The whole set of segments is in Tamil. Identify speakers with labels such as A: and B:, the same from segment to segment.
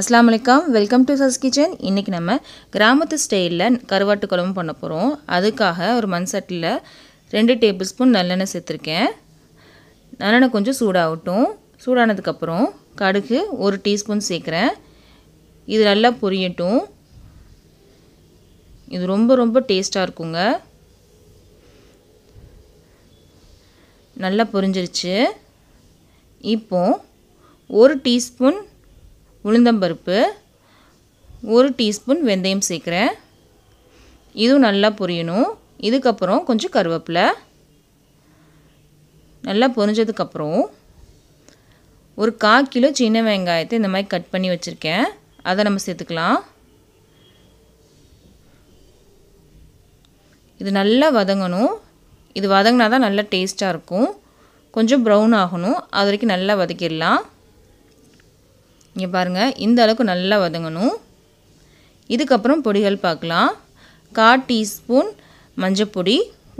A: அஸ்லாம் வலைக்கம் வெல்கம் டு சஸ் கிச்சன் இன்றைக்கி நம்ம கிராமத்து ஸ்டைலில் கருவாட்டு குழம்பு பண்ண போகிறோம் அதுக்காக ஒரு மண் சட்டில் ரெண்டு டேபிள் ஸ்பூன் நல்லெண்ணெய் சேர்த்துருக்கேன் நல்லெண்ணெய் கொஞ்சம் சூடாகட்டும் சூடானதுக்கப்புறம் கடுகு ஒரு டீஸ்பூன் சேர்க்குறேன் இது நல்லா பொரியட்டும் இது ரொம்ப ரொம்ப டேஸ்ட்டாக இருக்குங்க நல்லா பொரிஞ்சிருச்சு இப்போது ஒரு டீஸ்பூன் உளுந்தம்பருப்பு ஒரு டீஸ்பூன் வெந்தயம் சேர்க்குறேன் இதுவும் நல்லா பொரியணும் இதுக்கப்புறம் கொஞ்சம் கருவேப்பிலை நல்லா பொரிஞ்சதுக்கப்புறம் ஒரு கா கிலோ சின்ன வெங்காயத்தை இந்த மாதிரி கட் பண்ணி வச்சுருக்கேன் அதை நம்ம சேர்த்துக்கலாம் இது நல்லா வதங்கணும் இது வதங்கினா தான் நல்லா டேஸ்ட்டாக இருக்கும் கொஞ்சம் ப்ரௌன் ஆகணும் அது வரைக்கும் நல்லா வதக்கிடலாம் இங்கே பாருங்கள் இந்த அளவுக்கு நல்லா வதங்கணும் இதுக்கப்புறம் பொடிகள் பார்க்கலாம் கால் டீஸ்பூன் மஞ்சப்பொடி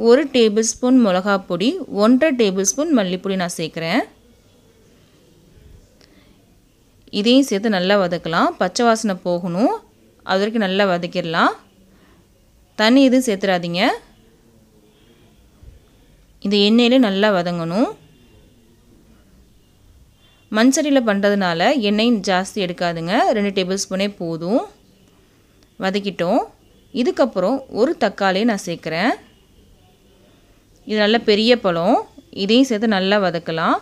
A: ஒரு டேபிள் ஸ்பூன் மிளகா பொடி ஒன்றரை டேபிள் ஸ்பூன் மல்லிப்பொடி நான் சேர்க்குறேன் இதையும் சேர்த்து நல்லா வதக்கலாம் பச்சை வாசனை போகணும் அது வரைக்கும் நல்லா வதக்கிடலாம் தண்ணி எதுவும் சேர்த்துடாதீங்க இந்த எண்ணெயில் நல்லா வதங்கணும் மண் பண்ணுறதுனால எண்ணெய் ஜாஸ்தி எடுக்காதுங்க ரெண்டு டேபிள் ஸ்பூனே போதும் வதக்கிட்டோம் இதுக்கப்புறம் ஒரு தக்காளியை நான் சேர்க்குறேன் இது நல்ல பெரிய பழம் இதையும் சேர்த்து நல்லா வதக்கலாம்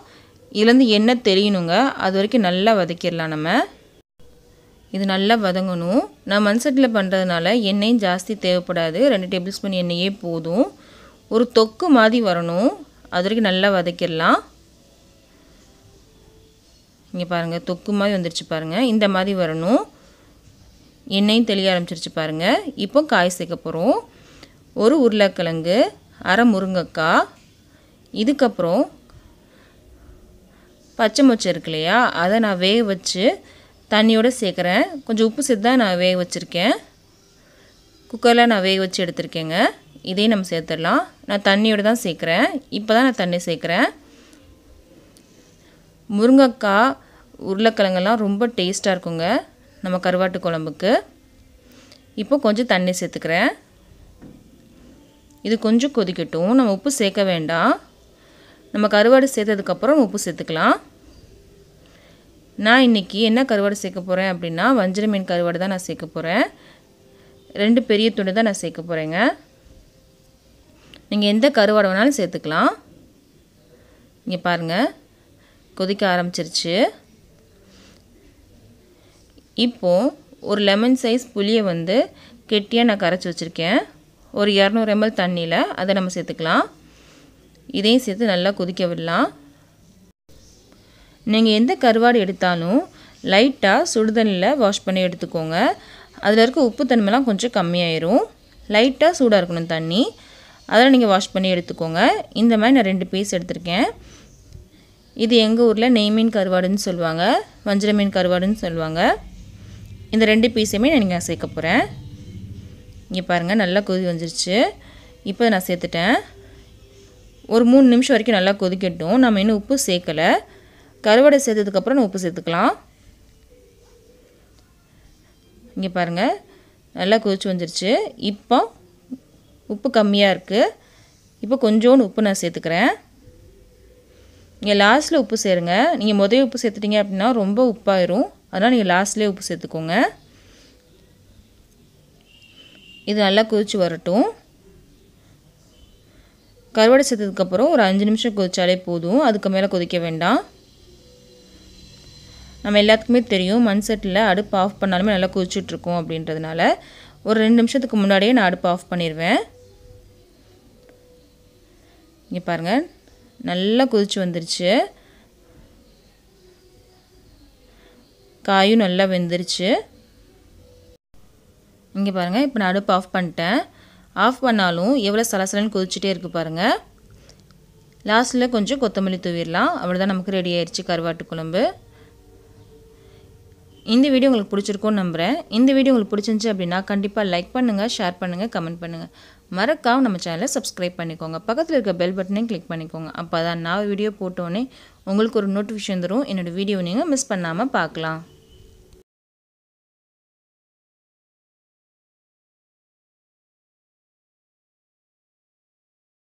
A: இதுலேருந்து எண்ணெய் தெரியணுங்க அது வரைக்கும் நல்லா வதக்கிடலாம் நம்ம இது நல்லா வதங்கணும் நான் மண் பண்ணுறதுனால எண்ணெயும் ஜாஸ்தி தேவைப்படாது ரெண்டு டேபிள் ஸ்பூன் எண்ணெயே போதும் ஒரு தொக்கு மாதிரி வரணும் அது வரைக்கும் நல்லா வதக்கிடலாம் இங்கே பாருங்கள் தொக்கு மாதிரி வந்துருச்சு பாருங்கள் இந்த மாதிரி வரணும் எண்ணெயும் தெளிய ஆரம்பிச்சிருச்சு பாருங்கள் இப்போ காய் சேர்க்க போகிறோம் ஒரு உருளைக்கிழங்கு அரை முருங்கைக்காய் இதுக்கப்புறம் பச்சை மொச்சை இருக்கு இல்லையா அதை நான் வேக வச்சு தண்ணியோடு சேர்க்குறேன் கொஞ்சம் உப்பு சேர்த்து தான் நான் வேக வச்சுருக்கேன் குக்கரில் நான் வேக வச்சு எடுத்திருக்கேங்க இதையும் நம்ம சேர்த்துடலாம் நான் தண்ணியோடு தான் சேர்க்குறேன் இப்போ தான் நான் தண்ணி சேர்க்குறேன் முருங்கைக்காய் உருளைக்கிழங்கெல்லாம் ரொம்ப டேஸ்ட்டாக இருக்குங்க நம்ம கருவாட்டு குழம்புக்கு இப்போ கொஞ்சம் தண்ணி சேர்த்துக்கிறேன் இது கொஞ்சம் கொதிக்கட்டும் நம்ம உப்பு சேர்க்க வேண்டாம் நம்ம கருவாடு சேர்த்ததுக்கப்புறம் உப்பு சேர்த்துக்கலாம் நான் இன்றைக்கி என்ன கருவாடு சேர்க்க போகிறேன் அப்படின்னா வஞ்சிர மீன் கருவாடு தான் நான் சேர்க்க போகிறேன் ரெண்டு பெரிய துண்டு தான் நான் சேர்க்க போகிறேங்க நீங்கள் எந்த கருவாடு வேணாலும் சேர்த்துக்கலாம் இங்கே பாருங்கள் கொதிக்க ஆரம்பிச்சிருச்சு இப்போது ஒரு லெமன் சைஸ் புளியை வந்து கெட்டியாக நான் கரைச்சி வச்சுருக்கேன் ஒரு இரநூறு எம்எல் தண்ணியில் அதை நம்ம சேர்த்துக்கலாம் இதையும் சேர்த்து நல்லா கொதிக்க விடலாம் நீங்கள் எந்த கருவாடு எடுத்தாலும் லைட்டாக சுடுதண்ணியில் வாஷ் பண்ணி எடுத்துக்கோங்க அதில் இருக்க உப்பு தன்மைலாம் கொஞ்சம் கம்மியாயிரும் லைட்டாக சூடாக இருக்கணும் தண்ணி அதெல்லாம் நீங்கள் வாஷ் பண்ணி எடுத்துக்கோங்க இந்த மாதிரி நான் ரெண்டு பீஸ் எடுத்திருக்கேன் இது எங்கள் ஊரில் நெய் மீன் கருவாடுன்னு சொல்லுவாங்க வஞ்சிர மீன் கருவாடுன்னு சொல்லுவாங்க இந்த ரெண்டு பீஸையுமே நான் நீங்கள் சேர்க்க போகிறேன் இங்கே பாருங்கள் நல்லா கொதி வந்துருச்சு இப்போ நான் சேர்த்துட்டேன் ஒரு மூணு நிமிஷம் வரைக்கும் நல்லா கொதிக்கட்டும் நம்ம இன்னும் உப்பு சேர்க்கலை கருவடை சேர்த்ததுக்கப்புறம் நான் உப்பு சேர்த்துக்கலாம் இங்கே பாருங்கள் நல்லா கொதிச்சு வந்துருச்சு இப்போ உப்பு கம்மியாக இருக்குது இப்போ கொஞ்சோண்டு உப்பு நான் சேர்த்துக்கிறேன் நீங்கள் லாஸ்ட்டில் உப்பு சேருங்க நீங்கள் முதல் உப்பு சேர்த்துட்டீங்க அப்படின்னா ரொம்ப உப்பாயிரும் அதனால் நீங்கள் லாஸ்ட்லேயே உப்பு சேர்த்துக்கோங்க இது நல்லா கொதித்து வரட்டும் கருவாடை சேர்த்ததுக்கப்புறம் ஒரு அஞ்சு நிமிஷம் கொதித்தாலே போதும் அதுக்கு மேலே கொதிக்க வேண்டாம் நம்ம எல்லாத்துக்குமே தெரியும் மண் செட்டில் அடுப்பு ஆஃப் பண்ணாலுமே நல்லா கொதிச்சுட்ருக்கோம் அப்படின்றதுனால ஒரு ரெண்டு நிமிஷத்துக்கு முன்னாடியே நான் அடுப்பு ஆஃப் பண்ணிடுவேன் இங்கே பாருங்கள் நல்லா குதித்து வந்துருச்சு காயும் நல்லா வெந்துருச்சு இங்கே பாருங்கள் இப்போ நான் அடுப்பு ஆஃப் பண்ணிட்டேன் ஆஃப் பண்ணாலும் எவ்வளோ சலசலன்னு கொதிச்சுட்டே இருக்குது பாருங்கள் லாஸ்ட்டில் கொஞ்சம் கொத்தமல்லி தூவிடலாம் அவ்வளோதான் நமக்கு ரெடி ஆயிடுச்சு கருவாட்டு குழம்பு இந்த வீடியோ உங்களுக்கு பிடிச்சிருக்கோன்னு நம்புகிறேன் இந்த வீடியோ உங்களுக்கு பிடிச்சிருந்துச்சி அப்படின்னா கண்டிப்பாக லைக் பண்ணுங்கள் ஷேர் பண்ணுங்கள் கமெண்ட் பண்ணுங்கள் மறக்காம நம்ம சேனலை சப்ஸ்கிரைப் பண்ணிக்கோங்க பக்கத்தில் இருக்க பெல் பட்டனையும் கிளிக் பண்ணிக்கோங்க அப்போ தான் நான் வீடியோ போட்டோன்னே உங்களுக்கு ஒரு நோட்டிஃபிகேஷன் தரும் என்னோடய வீடியோ நீங்கள் மிஸ் பண்ணாமல் பார்க்கலாம்